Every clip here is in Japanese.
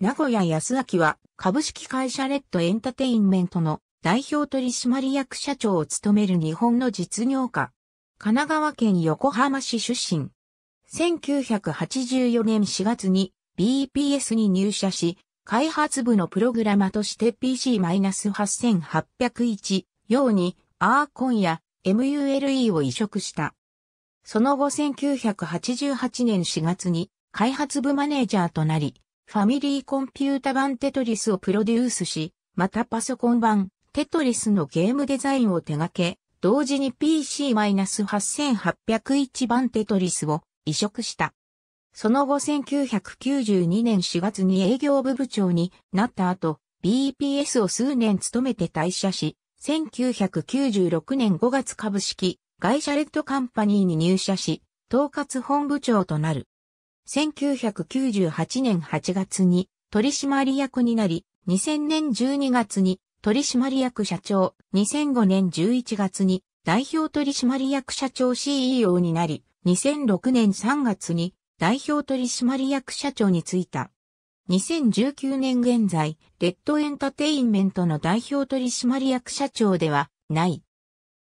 名古屋康明は株式会社レッドエンタテインメントの代表取締役社長を務める日本の実業家。神奈川県横浜市出身。1984年4月に BPS に入社し、開発部のプログラマとして PC-8801 用にアーコンや MULE を移植した。その後1988年4月に開発部マネージャーとなり、ファミリーコンピュータ版テトリスをプロデュースし、またパソコン版テトリスのゲームデザインを手掛け、同時に PC-8801 版テトリスを移植した。その後1992年4月に営業部部長になった後、BPS を数年務めて退社し、1996年5月株式会社レッドカンパニーに入社し、統括本部長となる。1998年8月に取締役になり、2000年12月に取締役社長、2005年11月に代表取締役社長 CEO になり、2006年3月に代表取締役社長に就いた。2019年現在、レッドエンタテインメントの代表取締役社長ではない。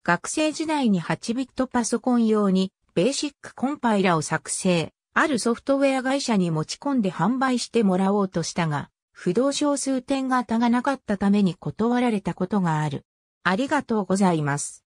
学生時代に8ビットパソコン用にベーシックコンパイラを作成。あるソフトウェア会社に持ち込んで販売してもらおうとしたが、不動小数点型がなかったために断られたことがある。ありがとうございます。